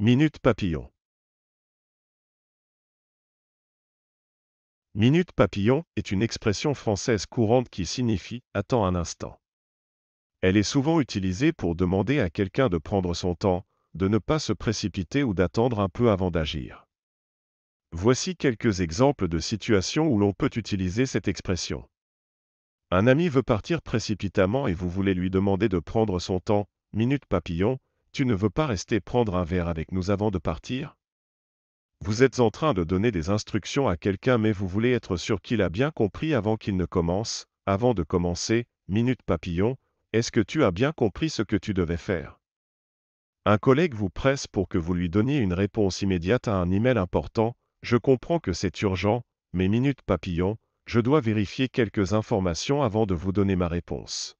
Minute Papillon. Minute Papillon est une expression française courante qui signifie attends un instant. Elle est souvent utilisée pour demander à quelqu'un de prendre son temps, de ne pas se précipiter ou d'attendre un peu avant d'agir. Voici quelques exemples de situations où l'on peut utiliser cette expression. Un ami veut partir précipitamment et vous voulez lui demander de prendre son temps, minute papillon, tu ne veux pas rester prendre un verre avec nous avant de partir Vous êtes en train de donner des instructions à quelqu'un mais vous voulez être sûr qu'il a bien compris avant qu'il ne commence, avant de commencer, minute papillon, est-ce que tu as bien compris ce que tu devais faire Un collègue vous presse pour que vous lui donniez une réponse immédiate à un email important, je comprends que c'est urgent, mais minute papillon, je dois vérifier quelques informations avant de vous donner ma réponse.